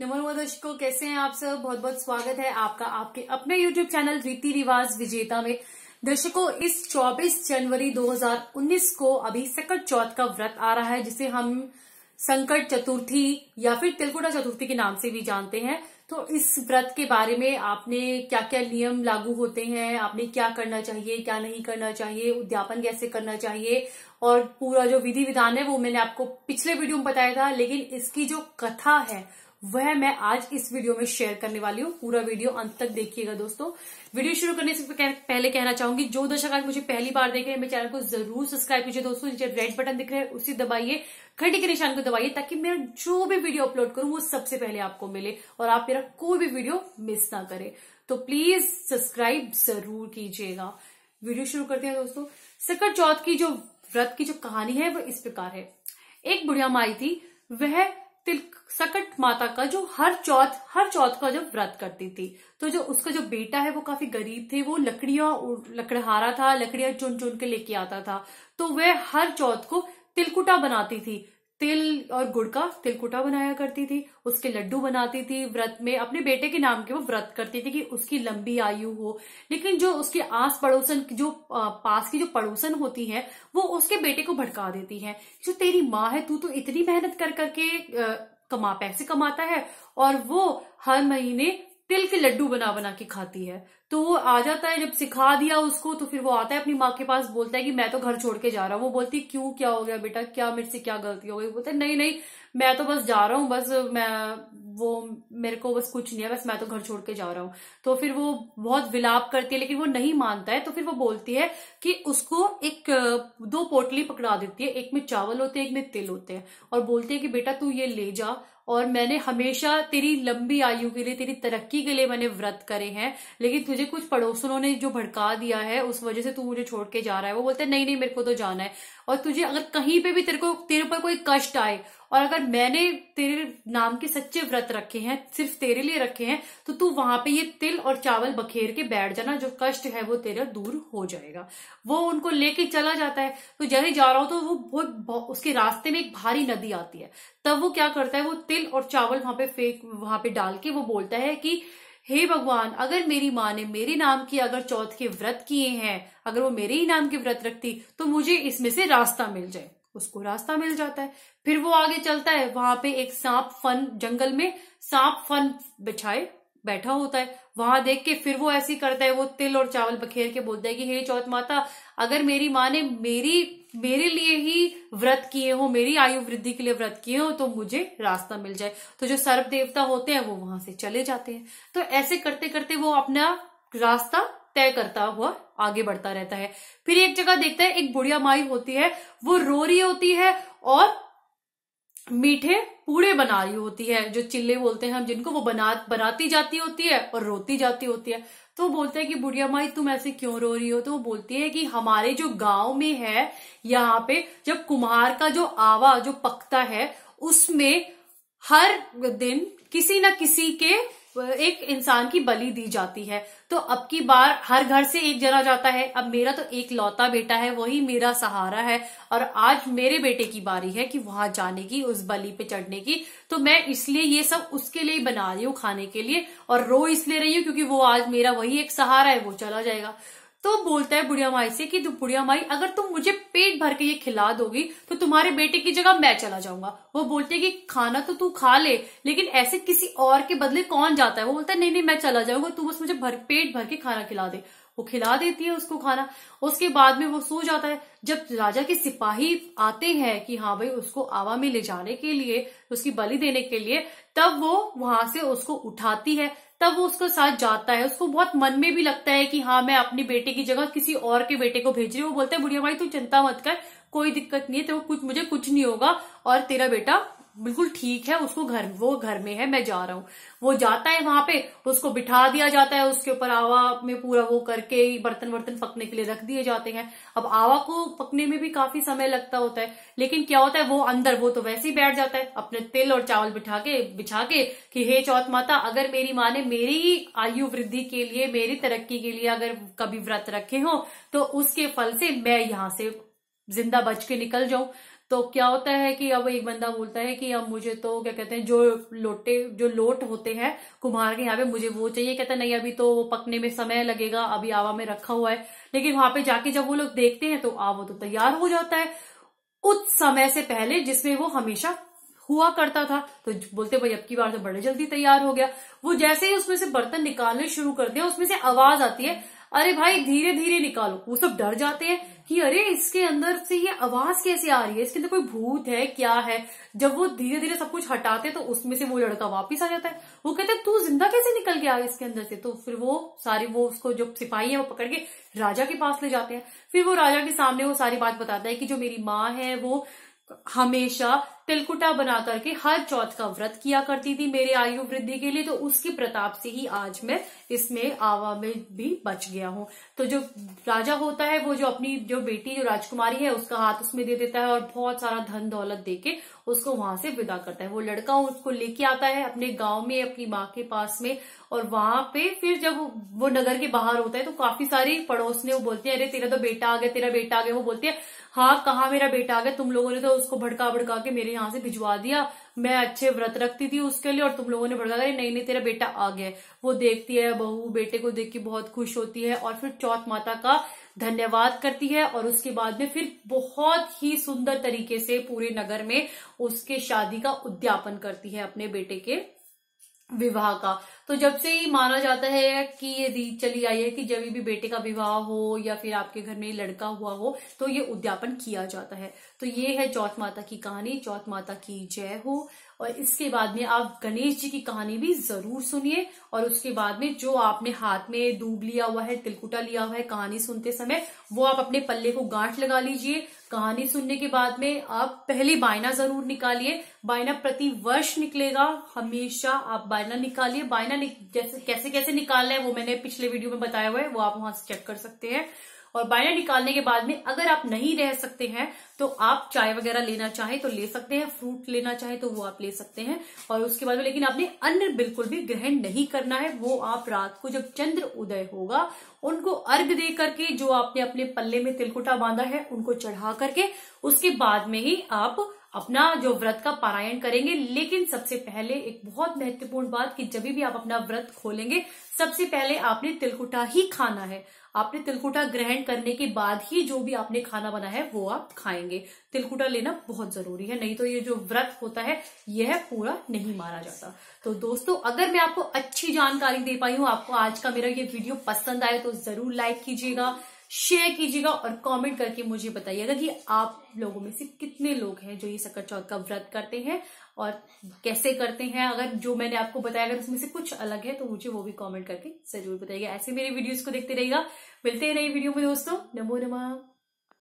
नमो दर्शकों कैसे हैं आप सब बहुत बहुत स्वागत है आपका आपके अपने YouTube चैनल रीति रिवाज विजेता में दर्शकों इस 24 जनवरी 2019 को अभी संकट चौथ का व्रत आ रहा है जिसे हम संकट चतुर्थी या फिर तिलकुटा चतुर्थी के नाम से भी जानते हैं तो इस व्रत के बारे में आपने क्या क्या नियम लागू होते हैं आपने क्या करना चाहिए क्या नहीं करना चाहिए उद्यापन कैसे करना चाहिए और पूरा जो विधि विधान है वो मैंने आपको पिछले वीडियो में बताया था लेकिन इसकी जो कथा है वह मैं आज इस वीडियो में शेयर करने वाली हूँ पूरा वीडियो अंत तक देखिएगा दोस्तों वीडियो शुरू करने से पहले कहना चाहूंगी जो दर्शक आज मुझे पहली बार देख रहे हैं मेरे चैनल को जरूर सब्सक्राइब कीजिए दोस्तों नीचे रेड बटन दिख रहे हैं उसे दबाइए घंटी के निशान को दबाइए ताकि मैं जो भी वीडियो अपलोड करूं वो सबसे पहले आपको मिले और आप मेरा कोई भी वीडियो मिस ना करें तो प्लीज सब्सक्राइब जरूर कीजिएगा वीडियो शुरू करते हैं दोस्तों सकट चौथ की जो व्रत की जो कहानी है वो इस प्रकार है एक बुढ़िया माई थी वह तिल सकट माता का जो हर चौथ हर चौथ का जब व्रत करती थी तो जो उसका जो बेटा है वो काफी गरीब थे वो लकड़ियां लकड़हारा था लकड़ियां चुन चुन के लेके आता था तो वह हर चौथ को तिलकुटा बनाती थी तिल और गुड़ का तिलकुटा बनाया करती थी उसके लड्डू बनाती थी व्रत में अपने बेटे के नाम के वो व्रत करती थी कि उसकी लंबी आयु हो लेकिन जो उसके आस पड़ोसन जो पास की जो पड़ोसन होती है वो उसके बेटे को भड़का देती है जो तेरी माँ है तू तो इतनी मेहनत कर करके कमा पैसे कमाता है और वो हर महीने तिल के लड्डू बना बना के खाती है तो वो आ जाता है जब सिखा दिया उसको तो फिर वो आता है अपनी माँ के पास बोलता है कि मैं तो घर छोड़ के जा रहा हूँ वो बोलती है क्यों क्या हो गया बेटा क्या मेरे से क्या गलती हो गई बोलते नहीं नहीं मैं तो बस जा रहा हूँ बस मैं वो मेरे को बस कुछ नहीं है बस मैं तो घर छोड़ के जा रहा हूँ तो फिर वो बहुत विलाप करती है लेकिन वो नहीं मानता है तो फिर वो बोलती है कि उसको एक दो पोटली पकड़ा देती है एक में चावल होते हैं एक में तिल होते हैं और बोलती है कि बेटा तू ये ले जा और मैंने हमेशा तेरी लंबी आयु के लिए तेरी तरक्की के लिए मैंने व्रत करे हैं लेकिन तुझे कुछ पड़ोसनों ने जो भड़का दिया है उस वजह से तू मुझे छोड़ के जा रहा है वो बोलते है नहीं नहीं मेरे को तो जाना है और तुझे अगर कहीं पे भी तेरे को तेरे पर कोई कष्ट आए और अगर मैंने तेरे नाम के सच्चे व्रत रखे हैं सिर्फ तेरे लिए रखे हैं तो तू वहां पे ये तिल और चावल बखेर के बैठ जाना जो कष्ट है वो तेरा दूर हो जाएगा वो उनको लेके चला जाता है तो जैसे जा रहा हो तो वो बहुत उसके रास्ते में एक भारी नदी आती है तब वो क्या करता है वो तिल और चावल वहां पे फेंक वहां पे डाल के वो बोलता है कि हे भगवान अगर मेरी माँ ने मेरे नाम की अगर चौथ के व्रत किए हैं अगर वो मेरे ही नाम के व्रत रखती तो मुझे इसमें से रास्ता मिल जाए उसको रास्ता मिल जाता है फिर वो आगे चलता है वहां पे एक सांप फन जंगल में सांप फन बिछाए बैठा होता है वहां देख के फिर वो ऐसी करता है वो तिल और चावल बखेर के बोलता है कि हे चौथ माता अगर मेरी माँ ने मेरी मेरे लिए ही व्रत किए हो मेरी आयु वृद्धि के लिए व्रत किए हो तो मुझे रास्ता मिल जाए तो जो सर्व देवता होते हैं वो वहां से चले जाते हैं तो ऐसे करते करते वो अपना रास्ता तय करता हुआ आगे बढ़ता रहता है फिर एक जगह देखता है एक बुढ़िया माई होती है वो रो रही होती है और मीठे पूड़े बना रही होती है जो चिल्ले बोलते हैं हम जिनको वो बना बनाती जाती होती है और रोती जाती होती है तो वो बोलते हैं कि बुढ़िया माई तुम ऐसे क्यों रो रही हो तो वो बोलती है कि हमारे जो गांव में है यहाँ पे जब कुम्हार का जो आवा जो पकता है उसमें हर दिन किसी ना किसी के एक इंसान की बलि दी जाती है तो अब की बार हर घर से एक जना जाता है अब मेरा तो एक लौता बेटा है वही मेरा सहारा है और आज मेरे बेटे की बारी है कि वहां जाने की उस बलि पे चढ़ने की तो मैं इसलिए ये सब उसके लिए बना रही हूँ खाने के लिए और रो इसलिए रही हूँ क्योंकि वो आज मेरा वही एक सहारा है वो चला जाएगा तो बोलता है बुढ़िया माई से कि बुढ़िया माई अगर तुम मुझे पेट भर के ये खिला दोगी तो तुम्हारे बेटे की जगह मैं चला जाऊंगा वो बोलते है कि खाना तो तू खा ले लेकिन ऐसे किसी और के बदले कौन जाता है वो बोलता है नहीं नहीं मैं चला जाऊंगा तू बस मुझे भर पेट भर के खाना खिला दे वो खिला देती है उसको खाना उसके बाद में वो सो जाता है जब राजा के सिपाही आते हैं कि हाँ भाई उसको आवा में ले जाने के लिए उसकी बलि देने के लिए तब वो वहां से उसको उठाती है तब वो उसके साथ जाता है उसको बहुत मन में भी लगता है कि हाँ मैं अपने बेटे की जगह किसी और के बेटे को भेज रही हूँ वो बोलते हैं बुढ़िया भाई तू चिंता मत कर कोई दिक्कत नहीं है तो कुछ मुझे कुछ नहीं होगा और तेरा बेटा बिल्कुल ठीक है उसको घर वो घर में है मैं जा रहा हूँ वो जाता है वहां पे उसको बिठा दिया जाता है उसके ऊपर आवा में पूरा वो करके बर्तन वर्तन पकने के लिए रख दिए जाते हैं अब आवा को पकने में भी काफी समय लगता होता है लेकिन क्या होता है वो अंदर वो तो वैसे ही बैठ जाता है अपने तिल और चावल बिठा के बिछा के कि हे चौथ माता अगर मेरी माँ ने मेरी आयु वृद्धि के लिए मेरी तरक्की के लिए अगर कभी व्रत रखे हो तो उसके फल से मैं यहां से जिंदा बच के निकल जाऊं तो क्या होता है कि अब एक बंदा बोलता है कि अब मुझे तो क्या कहते हैं जो लोटे जो लोट होते हैं कुम्हार के यहाँ पे मुझे वो चाहिए कहता नहीं अभी तो वो पकने में समय लगेगा अभी आवा में रखा हुआ है लेकिन वहां पे जाके जब वो लोग देखते हैं तो आवा तो तैयार हो जाता है उस समय से पहले जिसमें वो हमेशा हुआ करता था तो बोलते भाई अब की बार तो बड़े जल्दी तैयार हो गया वो जैसे ही उसमें से बर्तन निकालने शुरू कर दिया उसमें से आवाज आती है अरे भाई धीरे धीरे निकालो वो सब डर जाते हैं कि अरे इसके अंदर से ये आवाज कैसे आ रही है इसके अंदर कोई भूत है क्या है जब वो धीरे धीरे सब कुछ हटाते तो उसमें से वो लड़का वापस आ जाता है वो कहते तू जिंदा कैसे निकल के आया इसके अंदर से तो फिर वो सारी वो उसको जो सिपाही है वो पकड़ के राजा के पास ले जाते हैं फिर वो राजा के सामने वो सारी बात बताता है कि जो मेरी माँ है वो हमेशा तिलकुटा बना करके हर चौथ का व्रत किया करती थी मेरे आयु वृद्धि के लिए तो उसके प्रताप से ही आज मैं इसमें आवा में भी बच गया हूँ तो जो राजा होता है वो जो अपनी जो बेटी जो राजकुमारी है उसका हाथ उसमें दे देता है और बहुत सारा धन दौलत देके उसको वहां से विदा करता है वो लड़का उसको लेके आता है अपने गांव में अपनी माँ के पास में और वहां पे फिर जब वो नगर के बाहर होता है तो काफी सारे पड़ोस ने वो बोलते हैं अरे तेरा तो बेटा आ गया तेरा बेटा आ गया वो बोलते हैं हाँ कहा मेरा बेटा आ गया तुम लोगों ने तो उसको भड़का भड़का के मेरे मैंने यहाँ से भिजवा दिया मैं अच्छे व्रत रखती थी उसके लिए और तुम लोगों ने भड़का नहीं नहीं तेरा बेटा आ गया वो देखती है बहू बेटे को देख के बहुत खुश होती है और फिर चौथ माता का धन्यवाद करती है और उसके बाद में फिर बहुत ही सुंदर तरीके से पूरे नगर में उसके शादी का उद्यापन करती है अपने बेटे के विवाह का तो जब से ही माना जाता है कि ये रीत चली आई है कि जब भी बेटे का विवाह हो या फिर आपके घर में लड़का हुआ हो तो ये उद्यापन किया जाता है तो ये है चौथ माता की कहानी चौथ माता की जय हो और इसके बाद में आप गणेश जी की कहानी भी जरूर सुनिए और उसके बाद में जो आपने हाथ में डूब लिया हुआ है तिलकुटा लिया हुआ है कहानी सुनते समय वो आप अपने पल्ले को गांठ लगा लीजिए कहानी सुनने के बाद में आप पहले बायना जरूर निकालिए बायना प्रति वर्ष निकलेगा हमेशा आप बायना निकालिए बायना ना जैसे कैसे कैसे निकालना है वो मैंने पिछले वीडियो में बताया हुआ है वो आप वहां से चेक कर सकते हैं और बाइनर निकालने के बाद में अगर आप नहीं रह सकते हैं तो आप चाय वगैरह लेना चाहे तो ले सकते हैं फ्रूट लेना चाहे तो वो आप ले सकते हैं और उसके बाद में लेकिन आपने अन्न बिल्कुल भी ग्रहण नहीं करना है वो आप रात को जब चंद्र उदय होगा उनको अर्घ दे करके जो आपने अपने पल्ले में तिलकुटा बांधा है उनको चढ़ा करके उसके बाद में ही आप अपना जो व्रत का पारायण करेंगे लेकिन सबसे पहले एक बहुत महत्वपूर्ण बात कि जब भी आप अपना व्रत खोलेंगे सबसे पहले आपने तिलकुटा ही खाना है आपने तिलकुटा ग्रहण करने के बाद ही जो भी आपने खाना बना है वो आप खाएंगे तिलकुटा लेना बहुत जरूरी है नहीं तो ये जो व्रत होता है यह पूरा नहीं माना जाता तो दोस्तों अगर मैं आपको अच्छी जानकारी दे पाई हूँ आपको आज का मेरा ये वीडियो पसंद आए तो जरूर लाइक कीजिएगा शेयर कीजिएगा और कमेंट करके मुझे बताइएगा कि आप लोगों में से कितने लोग हैं जो ये सकर चौथ का व्रत करते हैं और कैसे करते हैं अगर जो मैंने आपको बताया अगर उसमें से कुछ अलग है तो मुझे वो भी कमेंट करके जरूर बताइएगा ऐसे मेरे वीडियोस को देखते रहिएगा मिलते हैं नई वीडियो में दोस्तों नमो नमा